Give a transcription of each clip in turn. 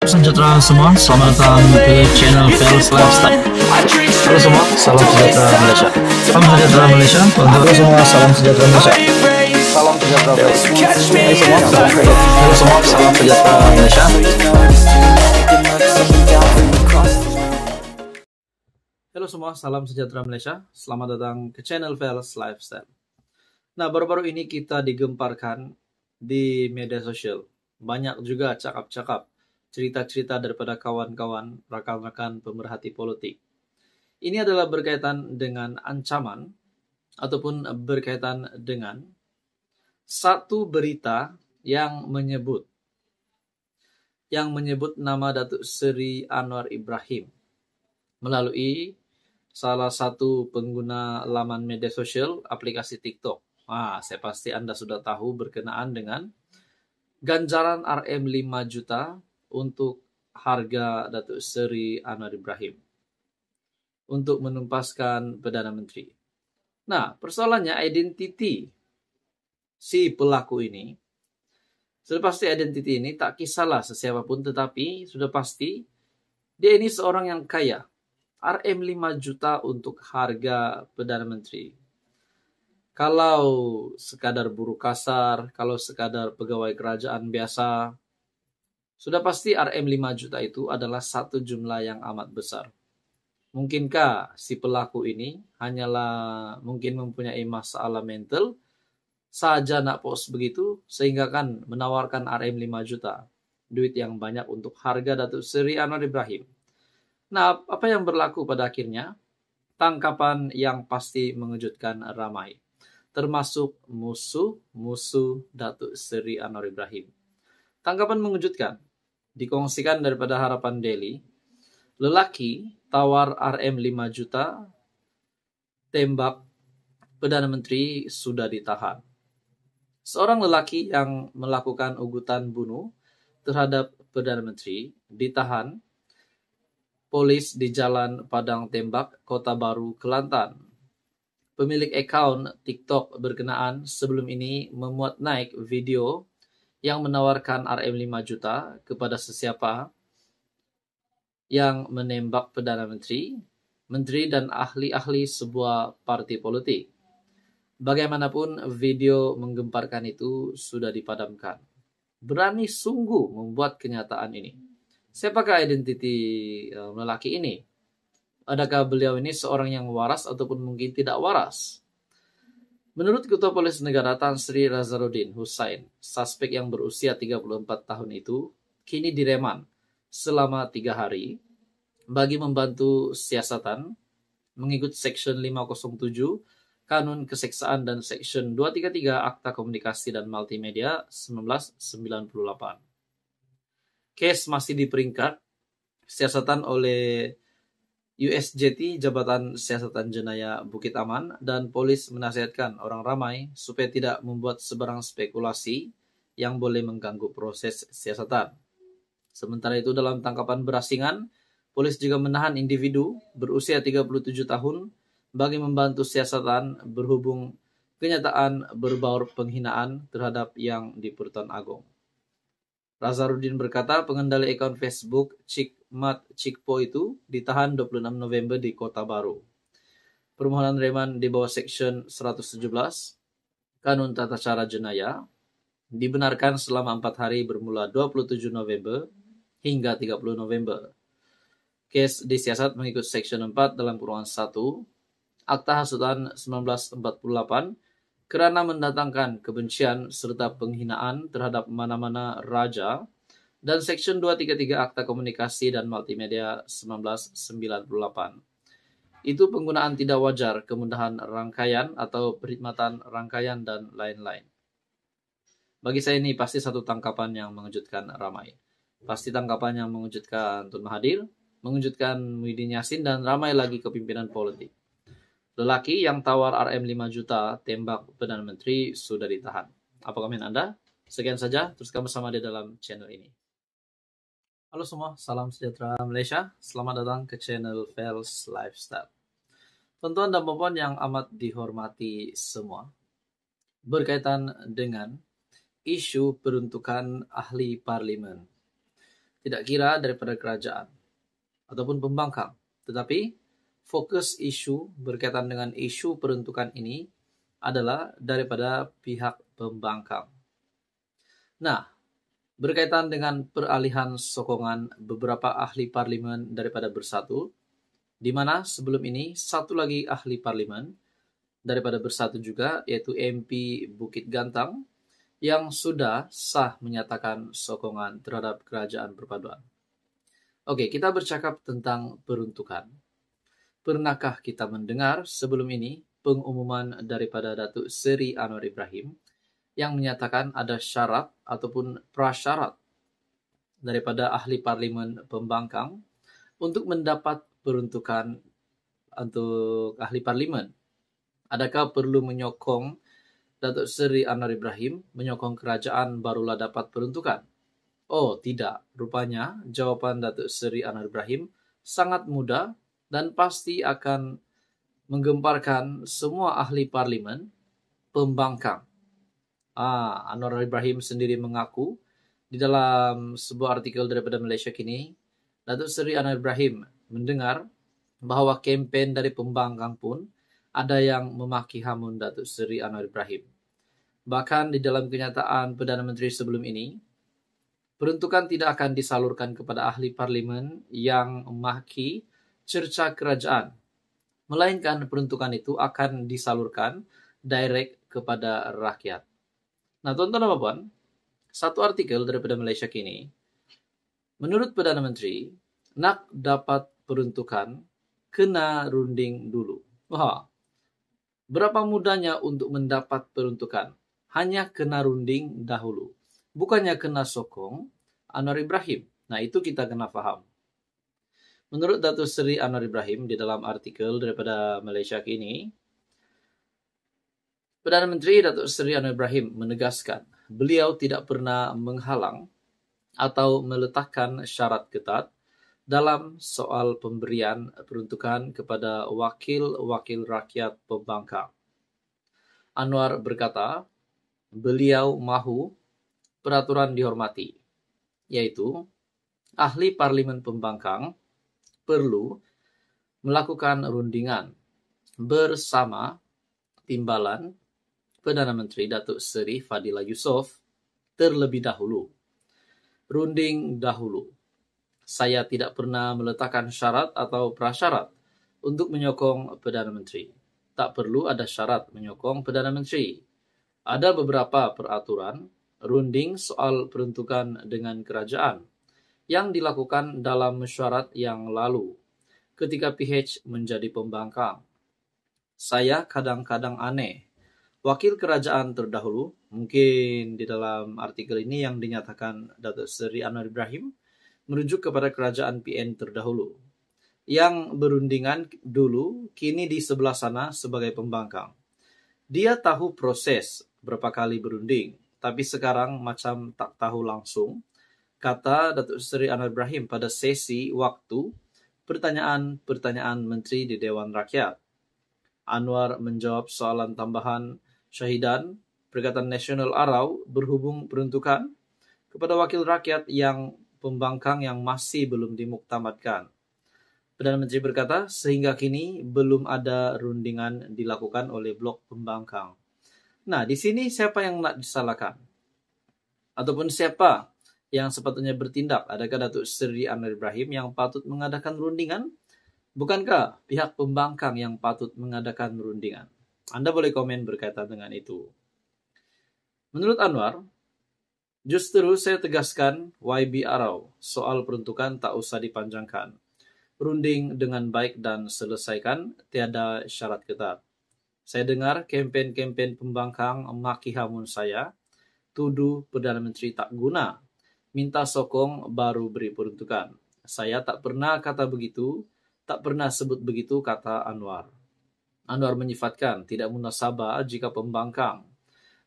Salam sejahtera semua, selamat datang ke channel Fails Lifestyle Halo semua, salam sejahtera Malaysia Salam sejahtera Malaysia Untuk semua, salam sejahtera Malaysia Salam sejahtera Malaysia Halo semua, salam sejahtera Malaysia Halo semua, salam sejahtera Malaysia Selamat datang ke channel Fails Lifestyle Nah, baru-baru ini kita digemparkan di media sosial Banyak juga cakap-cakap cerita-cerita daripada kawan-kawan rekan-rekan pemerhati politik. Ini adalah berkaitan dengan ancaman ataupun berkaitan dengan satu berita yang menyebut yang menyebut nama Datuk Seri Anwar Ibrahim melalui salah satu pengguna laman media sosial aplikasi TikTok. Ah, saya pasti Anda sudah tahu berkenaan dengan ganjaran RM 5 juta untuk harga Datuk Seri Anwar Ibrahim untuk menumpaskan Perdana Menteri. Nah, persoalannya identiti si pelaku ini. Sudah pasti identiti ini tak kisahlah sesiapa pun tetapi sudah pasti dia ini seorang yang kaya. RM 5 juta untuk harga Perdana Menteri. Kalau sekadar buruh kasar, kalau sekadar pegawai kerajaan biasa, sudah pasti RM 5 juta itu adalah satu jumlah yang amat besar. Mungkinkah si pelaku ini hanyalah mungkin mempunyai masalah mental saja nak pos begitu sehingga kan menawarkan RM 5 juta. Duit yang banyak untuk harga Datuk Seri Anwar Ibrahim. Nah, apa yang berlaku pada akhirnya? Tangkapan yang pasti mengejutkan ramai, termasuk musuh-musuh Datuk Seri Anwar Ibrahim. Tangkapan mengejutkan dikongsikan daripada Harapan Daily. Lelaki tawar RM 5 juta, tembak Perdana Menteri sudah ditahan. Seorang lelaki yang melakukan ugutan bunuh terhadap Perdana Menteri ditahan polis di Jalan Padang Tembak, Kota Baru, Kelantan. Pemilik akaun TikTok berkenaan sebelum ini memuat naik video yang menawarkan RM 5 juta kepada sesiapa yang menembak Perdana Menteri, Menteri dan ahli-ahli sebuah parti politik. Bagaimanapun video menggemparkan itu sudah dipadamkan. Berani sungguh membuat kenyataan ini. Siapakah identiti eh, lelaki ini? Adakah beliau ini seorang yang waras ataupun mungkin tidak waras? Menurut Ketua Polis Negara Tan Sri Razaruddin Hussein, suspek yang berusia 34 tahun itu kini direman selama tiga hari bagi membantu siasatan mengikut Seksyen 507 Kanun Keseksaan dan Seksyen 233 Akta Komunikasi dan Multimedia 1998. Kes masih diperingkat siasatan oleh USJT Jabatan Siasatan Jenaya Bukit Aman dan polis menasihatkan orang ramai supaya tidak membuat sebarang spekulasi yang boleh mengganggu proses siasatan. Sementara itu dalam tangkapan berasingan, polis juga menahan individu berusia 37 tahun bagi membantu siasatan berhubung kenyataan berbaur penghinaan terhadap yang di Purton Agung. Lazarudin berkata pengendali akun Facebook Cikmat Cikpo itu ditahan 26 November di Kota Baru. Permohonan reman di bawah Section 117 Kanun Tata Cara Jenayah dibenarkan selama 4 hari bermula 27 November hingga 30 November. Kes disiasat mengikut Section 4 dalam kurungan 1 Akta Hasutan 1948 kerana mendatangkan kebencian serta penghinaan terhadap mana-mana raja dan Seksyen 233 Akta Komunikasi dan Multimedia 1998. Itu penggunaan tidak wajar, kemudahan rangkaian atau perkhidmatan rangkaian dan lain-lain. Bagi saya ini pasti satu tangkapan yang mengejutkan ramai. Pasti tangkapan yang mengejutkan Tun Mahathir, mengejutkan Muhyiddin Yassin, dan ramai lagi kepimpinan politik. Lelaki yang tawar RM 5 juta tembak Perdana Menteri sudah ditahan. Apa komen Anda? Sekian saja, teruskan bersama di dalam channel ini. Halo semua, salam sejahtera Malaysia. Selamat datang ke channel Fails Lifestyle. Tuan-tuan dan perempuan yang amat dihormati semua, berkaitan dengan isu peruntukan ahli parlimen. Tidak kira daripada kerajaan ataupun pembangkang, tetapi fokus isu berkaitan dengan isu peruntukan ini adalah daripada pihak pembangkang. Nah, berkaitan dengan peralihan sokongan beberapa ahli parlimen daripada bersatu, di mana sebelum ini satu lagi ahli parlimen daripada bersatu juga, yaitu MP Bukit Gantang, yang sudah sah menyatakan sokongan terhadap kerajaan perpaduan. Oke, kita bercakap tentang peruntukan. Pernahkah kita mendengar sebelum ini pengumuman daripada Datuk Seri Anwar Ibrahim yang menyatakan ada syarat ataupun prasyarat daripada ahli parlimen pembangkang untuk mendapat peruntukan untuk ahli parlimen. Adakah perlu menyokong Datuk Seri Anwar Ibrahim menyokong kerajaan barulah dapat peruntukan? Oh, tidak. Rupanya jawapan Datuk Seri Anwar Ibrahim sangat mudah dan pasti akan menggemparkan semua ahli parlimen pembangkang. Ah, Anwar Ibrahim sendiri mengaku di dalam sebuah artikel daripada Malaysia kini, Datuk Seri Anwar Ibrahim mendengar bahwa kempen dari pembangkang pun ada yang memaki hamun Datuk Seri Anwar Ibrahim. Bahkan di dalam kenyataan Perdana Menteri sebelum ini, peruntukan tidak akan disalurkan kepada ahli parlimen yang memaki cerca kerajaan, melainkan peruntukan itu akan disalurkan direct kepada rakyat. Nah, tonton apa pun Satu artikel daripada Malaysia kini, menurut Perdana Menteri, nak dapat peruntukan kena runding dulu. Wah, berapa mudahnya untuk mendapat peruntukan? Hanya kena runding dahulu. Bukannya kena sokong Anwar Ibrahim. Nah, itu kita kena faham. Menurut Datuk Seri Anwar Ibrahim di dalam artikel daripada Malaysia kini, Perdana Menteri Datuk Seri Anwar Ibrahim menegaskan beliau tidak pernah menghalang atau meletakkan syarat ketat dalam soal pemberian peruntukan kepada wakil-wakil rakyat pembangkang. Anwar berkata, beliau mahu peraturan dihormati, yaitu ahli parlimen pembangkang perlu melakukan rundingan bersama timbalan Perdana Menteri Datuk Seri Fadila Yusof terlebih dahulu. Runding dahulu. Saya tidak pernah meletakkan syarat atau prasyarat untuk menyokong Perdana Menteri. Tak perlu ada syarat menyokong Perdana Menteri. Ada beberapa peraturan runding soal peruntukan dengan kerajaan yang dilakukan dalam mesyuarat yang lalu ketika PH menjadi pembangkang. Saya kadang-kadang aneh. Wakil kerajaan terdahulu, mungkin di dalam artikel ini yang dinyatakan Datuk Seri Anwar Ibrahim, merujuk kepada kerajaan PN terdahulu, yang berundingan dulu kini di sebelah sana sebagai pembangkang. Dia tahu proses berapa kali berunding, tapi sekarang macam tak tahu langsung Kata Datuk Seri Anwar Ibrahim pada sesi waktu pertanyaan-pertanyaan menteri di Dewan Rakyat. Anwar menjawab soalan tambahan Syahidan Perikatan Nasional Arau berhubung peruntukan kepada wakil rakyat yang pembangkang yang masih belum dimuktamadkan. Perdana Menteri berkata, sehingga kini belum ada rundingan dilakukan oleh blok pembangkang. Nah, di sini siapa yang nak disalahkan? Ataupun siapa yang sepatutnya bertindak? Adakah Datuk Seri Anwar Ibrahim yang patut mengadakan rundingan? Bukankah pihak pembangkang yang patut mengadakan rundingan? Anda boleh komen berkaitan dengan itu. Menurut Anwar, justru saya tegaskan YB Arau, soal peruntukan tak usah dipanjangkan. Runding dengan baik dan selesaikan, tiada syarat ketat. Saya dengar kempen-kempen pembangkang maki hamun saya, tuduh Perdana Menteri tak guna minta sokong baru beri peruntukan. Saya tak pernah kata begitu, tak pernah sebut begitu kata Anwar. Anwar menyifatkan tidak munasabah jika pembangkang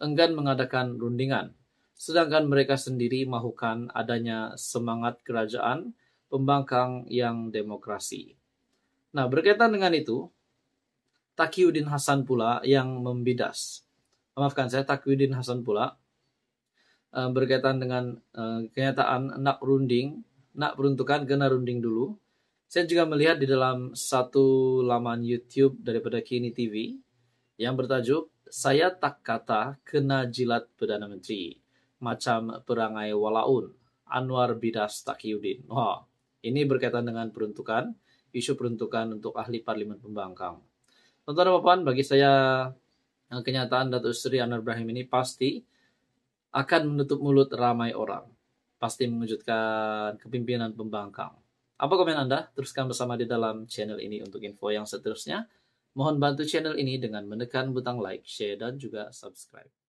enggan mengadakan rundingan, sedangkan mereka sendiri mahukan adanya semangat kerajaan pembangkang yang demokrasi. Nah, berkaitan dengan itu, Takiuddin Hasan pula yang membidas. Maafkan saya, Takiuddin Hasan pula Eh, berkaitan dengan eh, kenyataan nak runding, nak peruntukan kena runding dulu. Saya juga melihat di dalam satu laman YouTube daripada Kini TV yang bertajuk saya tak kata kena jilat Perdana Menteri macam perangai walaun Anwar Bidas Takiyudin. Wah, ini berkaitan dengan peruntukan, isu peruntukan untuk ahli parlimen pembangkang. tuan apa-apaan bagi saya eh, kenyataan Datuk Seri Anwar Ibrahim ini pasti akan menutup mulut ramai orang. Pasti mengejutkan kepimpinan pembangkang. Apa komen Anda? Teruskan bersama di dalam channel ini untuk info yang seterusnya. Mohon bantu channel ini dengan menekan butang like, share, dan juga subscribe.